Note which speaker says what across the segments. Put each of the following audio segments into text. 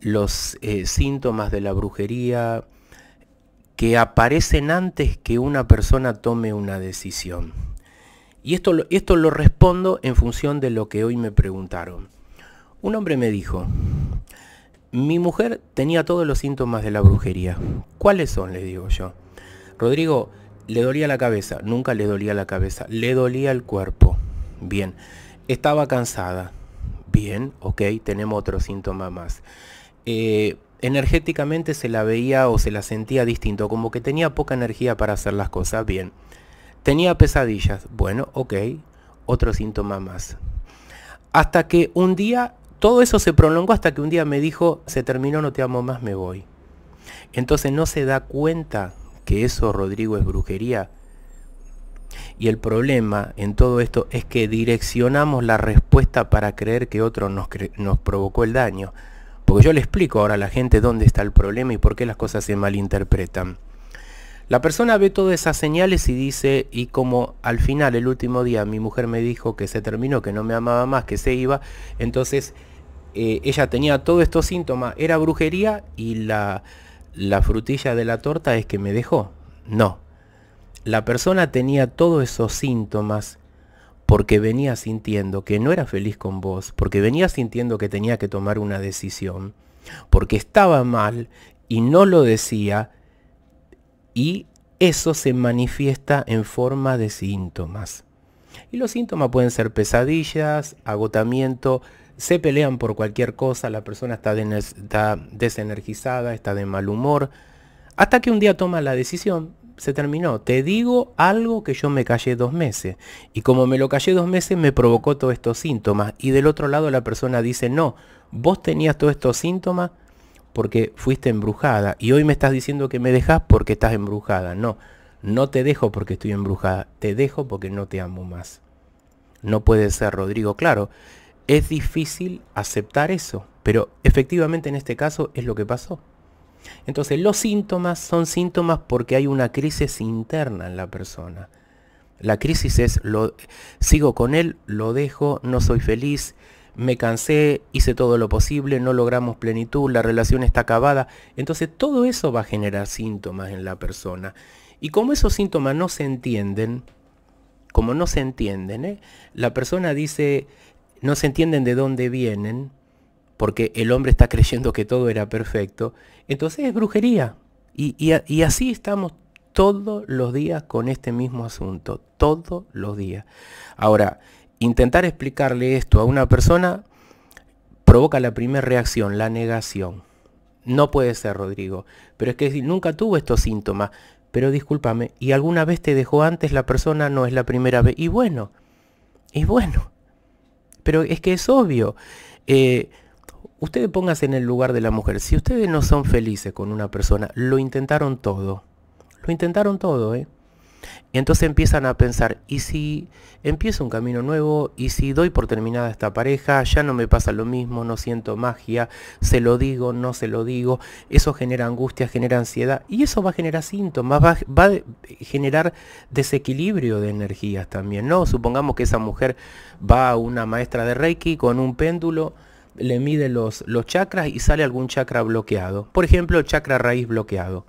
Speaker 1: los eh, síntomas de la brujería que aparecen antes que una persona tome una decisión. Y esto esto lo respondo en función de lo que hoy me preguntaron. Un hombre me dijo, mi mujer tenía todos los síntomas de la brujería. ¿Cuáles son? Le digo yo. Rodrigo, le dolía la cabeza. Nunca le dolía la cabeza. Le dolía el cuerpo. Bien. Estaba cansada. Bien, ok, tenemos otro síntoma más. Eh, energéticamente se la veía o se la sentía distinto, como que tenía poca energía para hacer las cosas bien. Tenía pesadillas, bueno, ok, otro síntoma más. Hasta que un día, todo eso se prolongó hasta que un día me dijo, se terminó, no te amo más, me voy. Entonces no se da cuenta que eso, Rodrigo, es brujería. Y el problema en todo esto es que direccionamos la respuesta para creer que otro nos provocó el daño. Porque yo le explico ahora a la gente dónde está el problema y por qué las cosas se malinterpretan. La persona ve todas esas señales y dice, y como al final, el último día, mi mujer me dijo que se terminó, que no me amaba más, que se iba, entonces eh, ella tenía todos estos síntomas, era brujería y la, la frutilla de la torta es que me dejó. No. La persona tenía todos esos síntomas porque venía sintiendo que no era feliz con vos, porque venía sintiendo que tenía que tomar una decisión, porque estaba mal y no lo decía, y eso se manifiesta en forma de síntomas. Y los síntomas pueden ser pesadillas, agotamiento, se pelean por cualquier cosa, la persona está, desenergizada, está de mal humor, hasta que un día toma la decisión se terminó. Te digo algo que yo me callé dos meses. Y como me lo callé dos meses, me provocó todos estos síntomas. Y del otro lado la persona dice, no, vos tenías todos estos síntomas porque fuiste embrujada. Y hoy me estás diciendo que me dejas porque estás embrujada. No, no te dejo porque estoy embrujada. Te dejo porque no te amo más. No puede ser, Rodrigo. Claro, es difícil aceptar eso. Pero efectivamente en este caso es lo que pasó. Entonces los síntomas son síntomas porque hay una crisis interna en la persona. La crisis es, lo, sigo con él, lo dejo, no soy feliz, me cansé, hice todo lo posible, no logramos plenitud, la relación está acabada. Entonces todo eso va a generar síntomas en la persona. Y como esos síntomas no se entienden, como no se entienden, ¿eh? la persona dice, no se entienden de dónde vienen, porque el hombre está creyendo que todo era perfecto, entonces es brujería. Y, así estamos todos los días con este mismo asunto, todos los días. Ahora, intentar explicarle esto a una persona provoca la primera reacción, la negación. No puede ser, Rodrigo, pero es que nunca tuvo estos síntomas, pero discúlpame, ¿y alguna vez te dejó antes la persona? No es la primera vez. Y bueno, y bueno, pero es que es obvio. Eh, Ustedes pónganse en el lugar de la mujer. Si ustedes no son felices con una persona, lo intentaron todo. Lo intentaron todo, ¿eh? entonces empiezan a pensar, ¿y si empiezo un camino nuevo? ¿Y si doy por terminada esta pareja? Ya no me pasa lo mismo, no siento magia, se lo digo, no se lo digo. Eso genera angustia, genera ansiedad. Y eso va a generar síntomas, va, va a generar desequilibrio de energías también, ¿no? Supongamos que esa mujer va a una maestra de Reiki con un péndulo le mide los, los chakras y sale algún chakra bloqueado. Por ejemplo, el chakra raíz bloqueado.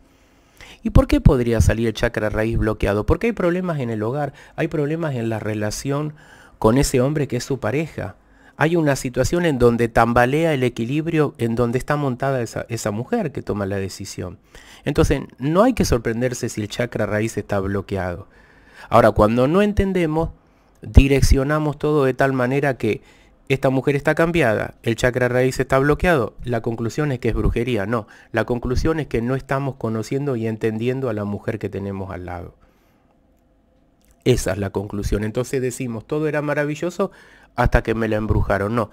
Speaker 1: ¿Y por qué podría salir el chakra raíz bloqueado? Porque hay problemas en el hogar, hay problemas en la relación con ese hombre que es su pareja. Hay una situación en donde tambalea el equilibrio en donde está montada esa, esa, mujer que toma la decisión. Entonces, no hay que sorprenderse si el chakra raíz está bloqueado. Ahora, cuando no entendemos, direccionamos todo de tal manera que esta mujer está cambiada, el chakra raíz está bloqueado, la conclusión es que es brujería, no, la conclusión es que no estamos conociendo y entendiendo a la mujer que tenemos al lado. Esa es la conclusión. Entonces decimos, todo era maravilloso hasta que me la embrujaron. No,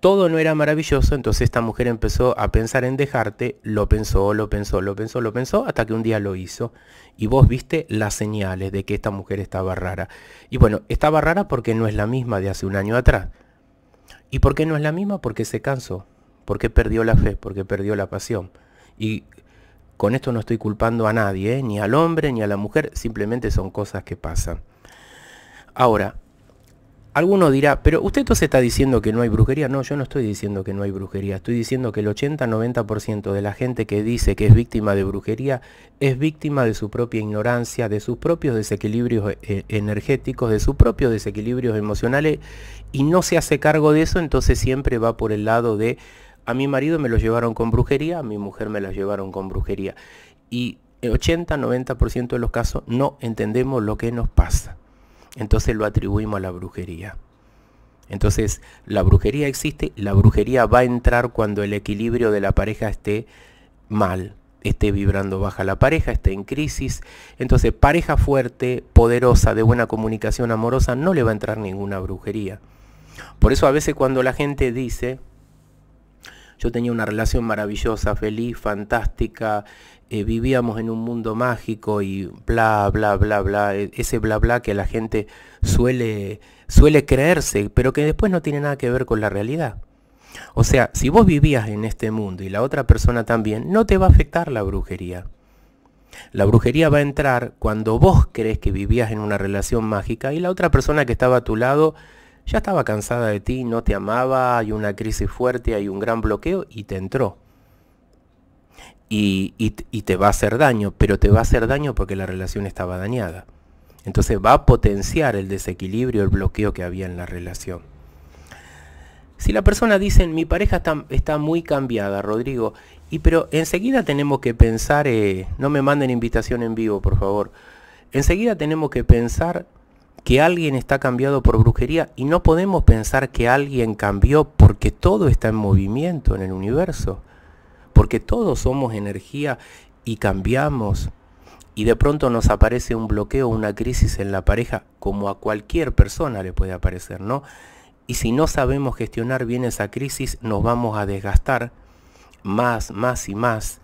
Speaker 1: todo no era maravilloso, entonces esta mujer empezó a pensar en dejarte, lo pensó, lo pensó, lo pensó, lo pensó, hasta que un día lo hizo. Y vos viste las señales de que esta mujer estaba rara. Y bueno, estaba rara porque no es la misma de hace un año atrás. ¿Y por qué no es la misma? Porque se cansó, porque perdió la fe, porque perdió la pasión. Y con esto no estoy culpando a nadie, ¿eh? ni al hombre, ni a la mujer, simplemente son cosas que pasan. Ahora, Alguno dirá, pero usted entonces está diciendo que no hay brujería. No, yo no estoy diciendo que no hay brujería. Estoy diciendo que el 80-90% de la gente que dice que es víctima de brujería es víctima de su propia ignorancia, de sus propios desequilibrios eh, eh, energéticos, de sus propios desequilibrios emocionales y no se hace cargo de eso, entonces siempre va por el lado de a mi marido me lo llevaron con brujería, a mi mujer me la llevaron con brujería. Y el 80-90% de los casos no entendemos lo que nos pasa entonces lo atribuimos a la brujería. Entonces, la brujería existe, la brujería va a entrar cuando el equilibrio de la pareja esté mal, esté vibrando baja la pareja, esté en crisis. Entonces, pareja fuerte, poderosa, de buena comunicación amorosa, no le va a entrar ninguna brujería. Por eso a veces cuando la gente dice, yo tenía una relación maravillosa, feliz, fantástica, eh, vivíamos en un mundo mágico y bla, bla, bla, bla, e-, ese bla, bla que la gente suele, suele creerse, pero que después no tiene nada que ver con la realidad. O sea, si vos vivías en este mundo y la otra persona también, no te va a afectar la brujería. La brujería va a entrar cuando vos crees que vivías en una relación mágica y la otra persona que estaba a tu lado ya estaba cansada de ti, no te amaba, hay una crisis fuerte, hay un gran bloqueo y te entró. Y, te va a hacer daño, pero te va a hacer daño porque la relación estaba dañada. Entonces va a potenciar el desequilibrio, el bloqueo que había en la relación. Si la persona dice, mi pareja está, está muy cambiada, Rodrigo, y pero enseguida tenemos que pensar, eh, no me manden invitación en vivo, por favor, enseguida tenemos que pensar que alguien está cambiado por brujería y no podemos pensar que alguien cambió porque todo está en movimiento en el universo, porque todos somos energía y cambiamos y de pronto nos aparece un bloqueo, una crisis en la pareja, como a cualquier persona le puede aparecer, ¿no? Y si no sabemos gestionar bien esa crisis, nos vamos a desgastar más, más y más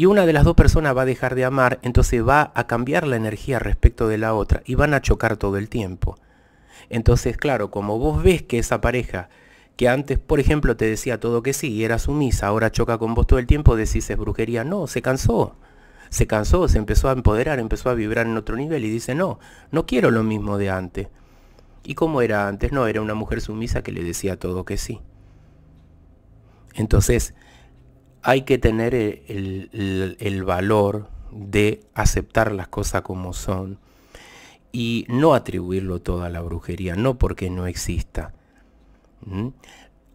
Speaker 1: y una de las dos personas va a dejar de amar, entonces va a cambiar la energía respecto de la otra y van a chocar todo el tiempo. Entonces, claro, como vos ves que esa pareja que antes, por ejemplo, te decía todo que sí y era sumisa, ahora choca con vos todo el tiempo, decís es brujería. No, se cansó. Se cansó, se empezó a empoderar, empezó a vibrar en otro nivel y dice, no, no quiero lo mismo de antes. ¿Y cómo era antes? No, era una mujer sumisa que le decía todo que sí. Entonces, hay que tener el, valor de aceptar las cosas como son y no atribuirlo todo a la brujería, no porque no exista.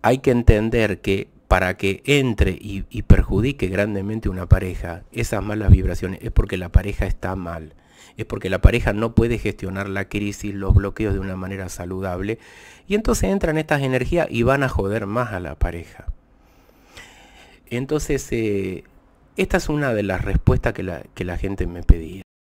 Speaker 1: Hay que entender que para que entre y, y, perjudique grandemente una pareja, esas malas vibraciones es porque la pareja está mal, es porque la pareja no puede gestionar la crisis, los bloqueos de una manera saludable, y entonces entran estas energías y van a joder más a la pareja. Entonces, eh, esta es una de las respuestas que la gente me pedía.